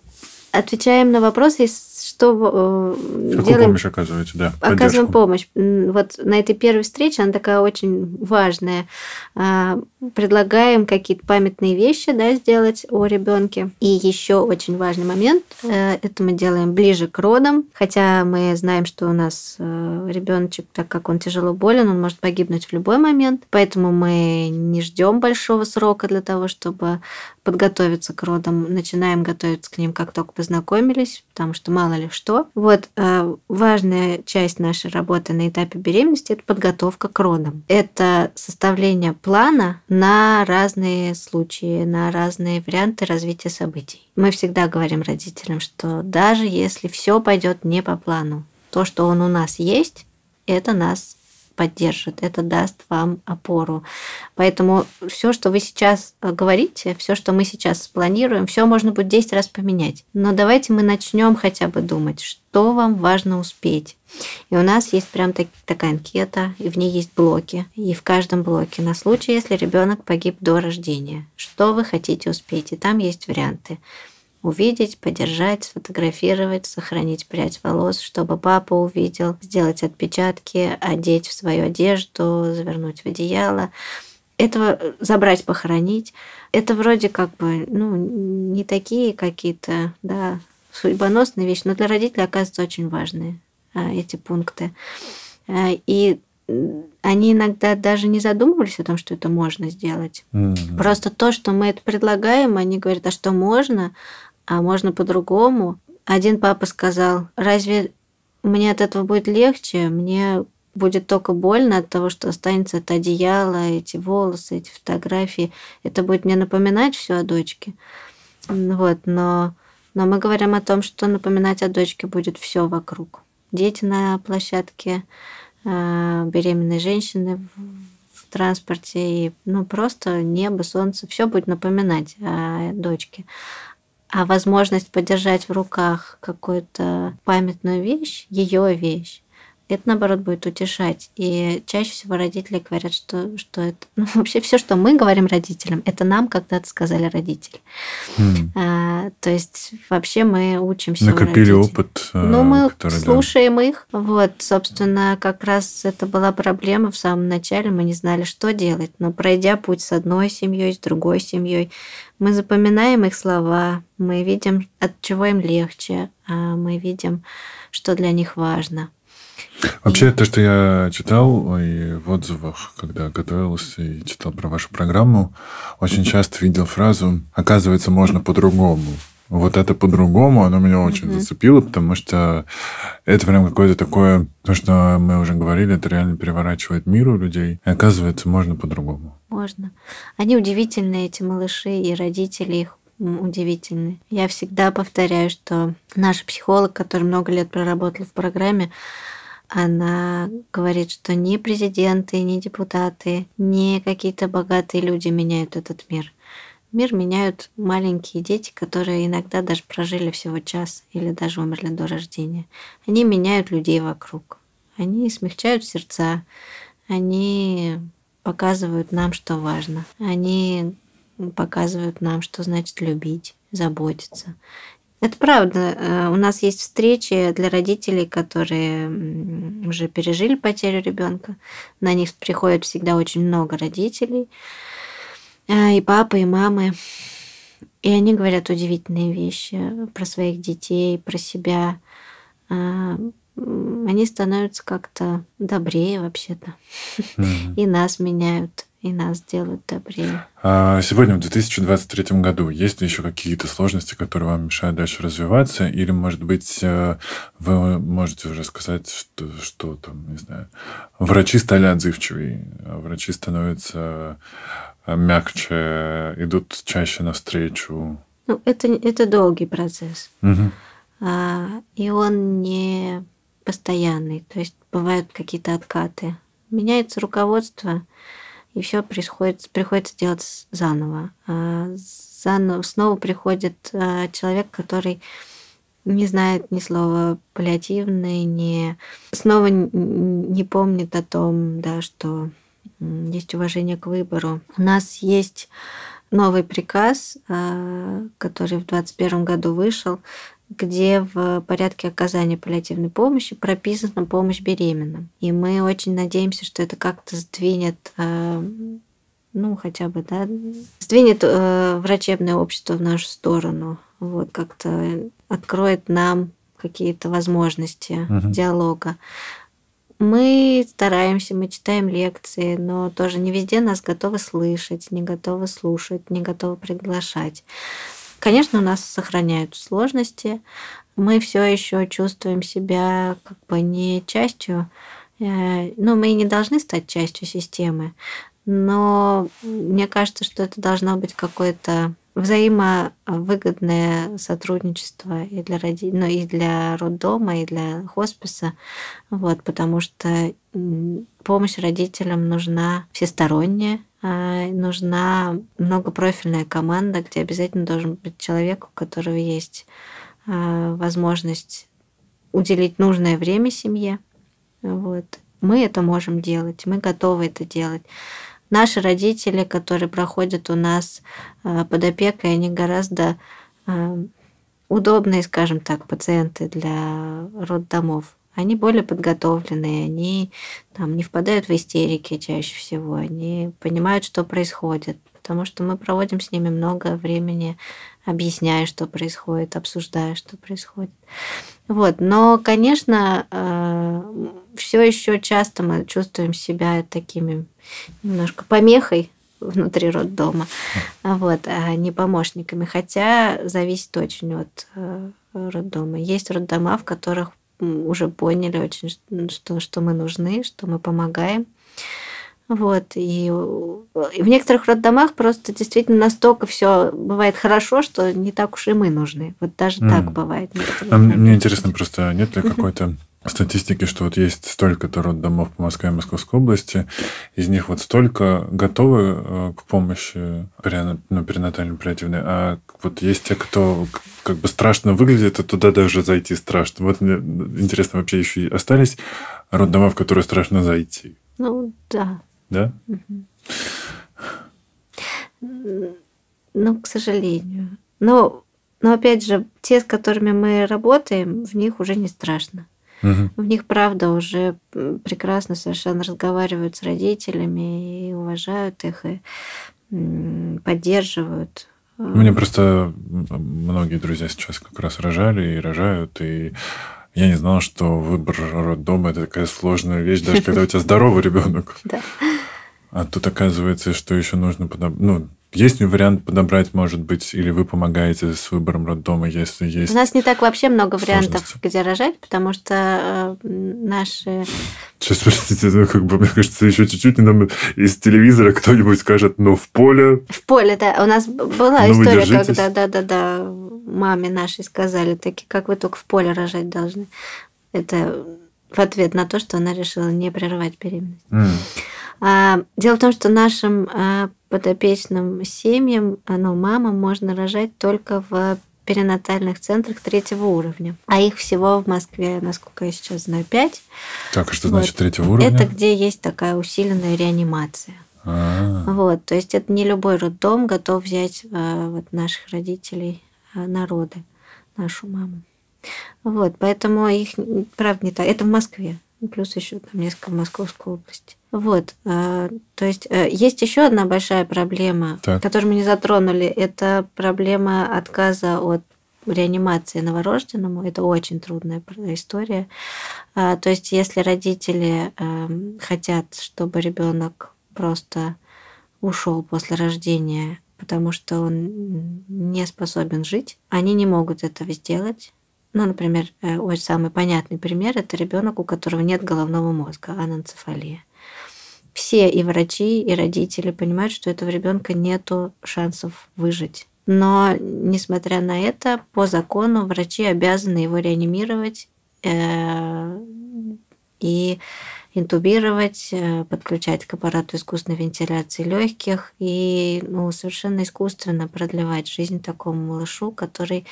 отвечаем на вопросы, что э, Какую делаем. помощь оказываете, да? Поддержку. Оказываем помощь. Вот на этой первой встрече, она такая очень важная. А, предлагаем какие-то памятные вещи да, сделать о ребенке. И еще очень важный момент, э, это мы делаем ближе к родам, хотя мы знаем, что у нас э, ребеночек, так как он тяжело болен, он может погибнуть в любой момент, поэтому мы не ждем большого срока для того, чтобы подготовиться к родам, начинаем готовиться к ним, как только познакомились, потому что мало ли что. Вот э, важная часть нашей работы на этапе беременности – это подготовка к родам. Это составление плана на разные случаи, на разные варианты развития событий. Мы всегда говорим родителям, что даже если все пойдет не по плану, то, что он у нас есть, это нас поддержит, это даст вам опору. Поэтому все, что вы сейчас э, говорите, все, что мы сейчас спланируем, все можно будет 10 раз поменять. Но давайте мы начнем хотя бы думать, что вам важно успеть. И у нас есть прям так, такая анкета, и в ней есть блоки. И в каждом блоке на случай, если ребенок погиб до рождения, что вы хотите успеть. И там есть варианты увидеть, поддержать, сфотографировать, сохранить прядь волос, чтобы папа увидел, сделать отпечатки, одеть в свою одежду, завернуть в одеяло. Этого э, забрать, похоронить. Это вроде как бы ну, не такие какие-то да, судьбоносные вещи, но для родителей, оказывается, очень важные а, эти пункты. Э, и они иногда даже не задумывались о том, что это можно сделать. Mm-hmm. Просто то, что мы это предлагаем, они говорят, а что можно? а можно по-другому. Один папа сказал, разве мне от этого будет легче? Мне будет только больно от того, что останется это одеяло, эти волосы, эти фотографии. Это будет мне напоминать все о дочке. Вот, но, но мы говорим о том, что напоминать о дочке будет все вокруг. Дети на площадке, а, беременные женщины в транспорте, и, ну, просто небо, солнце, все будет напоминать о дочке а возможность подержать в руках какую-то памятную вещь, ее вещь, это, наоборот, будет утешать. И чаще всего родители говорят, что, что это... Ну, вообще все, что мы говорим родителям, это нам когда-то сказали родители. Mm. А, то есть вообще мы учимся Накопили у родителей. опыт. Э, ну, мы который, слушаем да. их. Вот, собственно, как раз это была проблема в самом начале. Мы не знали, что делать. Но пройдя путь с одной семьей, с другой семьей, мы запоминаем их слова, мы видим, от чего им легче, а, мы видим, что для них важно. Вообще, то, что я читал и в отзывах, когда готовился и читал про вашу программу, очень часто видел фразу «оказывается, можно по-другому». Вот это по-другому, оно меня очень mm-hmm. зацепило, потому что это прям какое-то такое, то, что мы уже говорили, это реально переворачивает мир у людей. И оказывается, можно по-другому. Можно. Они удивительные, эти малыши, и родители их удивительны. Я всегда повторяю, что наш психолог, который много лет проработал в программе, она говорит, что ни президенты, ни депутаты, ни какие-то богатые люди меняют этот мир. Мир меняют маленькие дети, которые иногда даже прожили всего час или даже умерли до рождения. Они меняют людей вокруг. Они смягчают сердца, они показывают нам, что важно. Они показывают нам, что значит любить, заботиться. Это правда. Э, у нас есть встречи для родителей, которые уже пережили потерю ребенка. На них приходит всегда очень много родителей, э, и папы, и мамы. И они говорят удивительные вещи про своих детей, про себя. Э, они становятся как-то добрее вообще-то. Mm-hmm. И нас меняют и нас делают добрее. А сегодня, в 2023 году, есть ли еще какие-то сложности, которые вам мешают дальше развиваться? Или, может быть, э, вы можете уже сказать, что, что там, не знаю, врачи стали отзывчивее, а врачи становятся э, мягче, идут чаще навстречу? Ну, это, это долгий процесс. Угу. А, и он не постоянный. То есть бывают какие-то откаты. Меняется руководство, и все происходит, приходится делать заново. А, заново. Снова приходит а, человек, который не знает ни слова паллиативное, не... снова не помнит о том, да, что есть уважение к выбору. У нас есть новый приказ, а, который в 2021 году вышел, где в порядке оказания паллиативной помощи прописана помощь беременным. И мы очень надеемся, что это как-то сдвинет э, ну, хотя бы, да, сдвинет э, врачебное общество в нашу сторону, вот, как-то откроет нам какие-то возможности uh-huh. диалога. Мы стараемся, мы читаем лекции, но тоже не везде нас готовы слышать, не готовы слушать, не готовы приглашать. Конечно, у нас сохраняют сложности. Мы все еще чувствуем себя как бы не частью, э, ну, мы и не должны стать частью системы, но мне кажется, что это должно быть какое-то взаимовыгодное сотрудничество и для роди... ну, и для роддома, и для хосписа, вот, потому что помощь родителям нужна всесторонняя, а, нужна многопрофильная команда, где обязательно должен быть человек, у которого есть а, возможность уделить нужное время семье. Вот. Мы это можем делать, мы готовы это делать. Наши родители, которые проходят у нас а, под опекой, они гораздо удобные, скажем так, пациенты для роддомов. Они более подготовленные, они там не впадают в истерики чаще всего, они понимают, что происходит, потому что мы проводим с ними много времени, объясняя, что происходит, обсуждая, что происходит. Вот. Но, конечно, э, все еще часто мы чувствуем себя такими немножко помехой внутри роддома, вот, а не помощниками. Хотя зависит очень от э, роддома. Есть роддома, в которых уже поняли очень, что, что мы нужны, что мы помогаем. Вот, и, и в некоторых роддомах просто действительно настолько все бывает хорошо, что не так уж и мы нужны. Вот даже mm. так бывает. А мне интересно, просто нет ли какой-то статистики, что вот есть столько-то роддомов по Москве и Московской области, из них вот столько готовы э, к помощи ну, перинатальной паллиативной, а вот есть те, кто как бы страшно выглядит, а туда даже зайти страшно. Вот мне интересно, вообще еще и остались роддома, в которые страшно зайти? Ну, да. Да? Угу. Ну, к сожалению. Но, но опять же, те, с которыми мы работаем, в них уже не страшно. Угу. В них, правда, уже прекрасно совершенно разговаривают с родителями и уважают их, и поддерживают. У меня просто многие друзья сейчас как раз рожали и рожают, и я не знал, что выбор роддома – это такая сложная вещь, даже когда у тебя здоровый ребенок. Да. А тут оказывается, что еще нужно подобрать, ну, есть ли вариант подобрать, может быть, или вы помогаете с выбором роддома, если есть? У нас не так вообще много сложности. вариантов, где рожать, потому что э, наши. Сейчас, простите, ну, как бы, мне кажется, еще чуть-чуть нам из телевизора кто-нибудь скажет, но «Ну, в поле. В поле, да. У нас была ну, история, когда, да, да, да, маме нашей сказали, такие, как вы только в поле рожать должны. Это в ответ на то, что она решила не прерывать беременность. Mm. А, дело в том, что нашим э, подопечным семьям, ну, мамам можно рожать только в перинатальных центрах третьего уровня. А их всего в Москве, насколько я сейчас знаю, пять. Так, а что вот. значит третьего уровня? Это где есть такая усиленная реанимация. А-а-а. Вот, то есть это не любой роддом готов взять э, вот наших родителей, э, народы, нашу маму. Вот, поэтому их, правда, не так. Это в Москве, плюс еще там несколько в Московской области. Вот, э, то есть э, есть еще одна большая проблема, так. которую мы не затронули, это проблема отказа от реанимации новорожденному. Это очень трудная история. А, то есть, если родители эм, хотят, чтобы ребенок просто ушел после рождения, потому что он не способен жить, они не могут этого сделать. Ну, например, э, очень самый понятный пример – это ребенок, у которого нет головного мозга, анэнцефалия все и врачи, и родители понимают, что у этого ребенка нет шансов выжить. Но, несмотря на это, по закону врачи обязаны его реанимировать э и интубировать, э, подключать к аппарату искусственной вентиляции легких и ну, совершенно искусственно продлевать жизнь такому малышу, который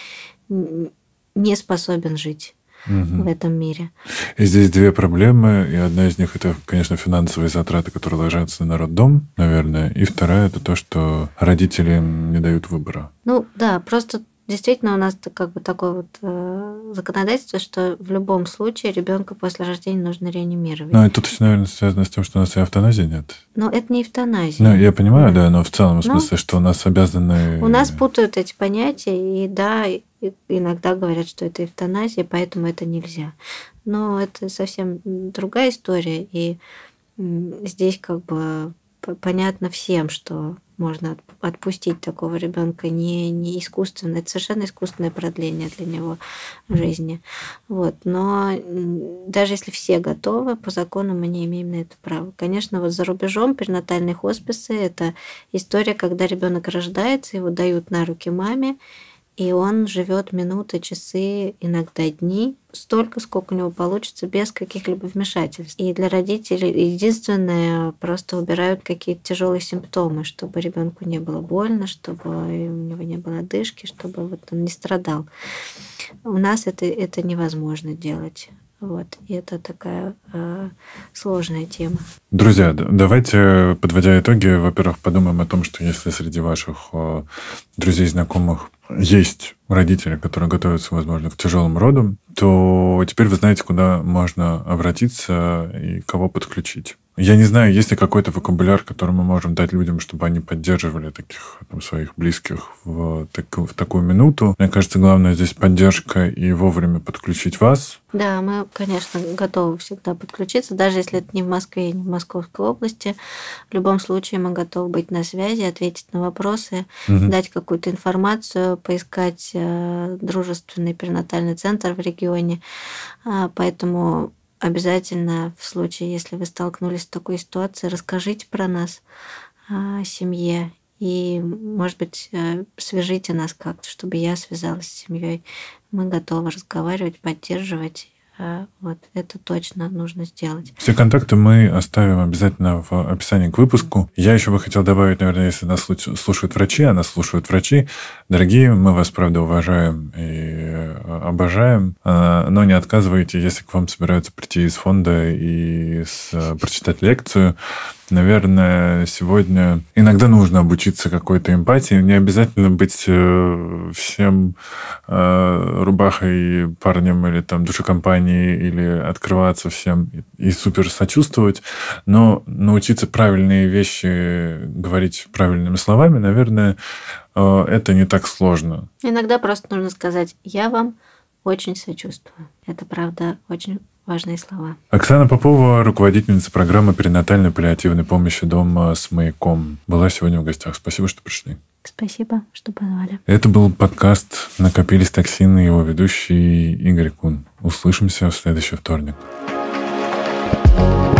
не способен жить угу. в этом мире. И здесь две проблемы, и одна из них это, конечно, финансовые затраты, которые ложатся на роддом, наверное, и вторая это то, что родители не дают выбора. Ну да, просто действительно у нас как бы такое вот э, законодательство, что в любом случае ребенка после рождения нужно реанимировать. Ну, это точно, наверное, связано с тем, что у нас и эвтаназии нет. Но это не эвтаназия. Ну, я понимаю, да, да но в целом в ну, смысле, но что у нас обязаны... У нас путают эти понятия, и да, иногда говорят, что это эвтаназия, поэтому это нельзя. Но это совсем другая история, и здесь как бы понятно всем, что можно отпустить такого ребенка не, не искусственно. Это совершенно искусственное продление для него жизни. Вот. Но даже если все готовы, по закону мы не имеем на это права. Конечно, вот за рубежом перинатальные хосписы – это история, когда ребенок рождается, его дают на руки маме, и он живет минуты, часы, иногда дни, столько, сколько у него получится, без каких-либо вмешательств. И для родителей единственное, просто убирают какие-то тяжелые симптомы, чтобы ребенку не было больно, чтобы у него не было дышки, чтобы вот он не страдал. У нас это, это невозможно делать. Вот, и это такая э, сложная тема. Друзья, давайте, подводя итоги, во-первых, подумаем о том, что если среди ваших э, друзей, знакомых есть родители, которые готовятся, возможно, к тяжелым родам, то теперь вы знаете, куда можно обратиться и кого подключить. Я не знаю, есть ли какой-то вокабуляр, который мы можем дать людям, чтобы они поддерживали таких там, своих близких в, так, в такую минуту. Мне кажется, главное здесь поддержка и вовремя подключить вас. Да, мы, конечно, готовы всегда подключиться, даже если это не в Москве, не в Московской области. В любом случае мы готовы быть на связи, ответить на вопросы, угу. дать какую-то информацию, поискать э, дружественный перинатальный центр в регионе. А, поэтому Обязательно в случае, если вы столкнулись с такой ситуацией, расскажите про нас э, семье и, может быть, э, свяжите нас как-то, чтобы я связалась с семьей. Мы готовы разговаривать, поддерживать а, вот, это точно нужно сделать. Все контакты мы оставим обязательно в описании к выпуску. Я еще бы хотел добавить, наверное, если нас слушают врачи, а нас слушают врачи, дорогие, мы вас, правда, уважаем и э, обожаем, а, но не отказывайте, если к вам собираются прийти из фонда и с, э, прочитать лекцию наверное, сегодня иногда нужно обучиться какой-то эмпатии. Не обязательно быть э, всем э, рубахой, парнем или там душекомпанией, или открываться всем и супер сочувствовать, но научиться правильные вещи говорить правильными словами, наверное, э, это не так сложно. Иногда просто нужно сказать, я вам очень сочувствую. Это правда очень важные слова. Оксана Попова, руководительница программы перинатальной паллиативной помощи дома э, с маяком, была сегодня в гостях. Спасибо, что пришли. Спасибо, что позвали. Это был подкаст «Накопились токсины» его ведущий Игорь Кун. Услышимся в следующий вторник. thank you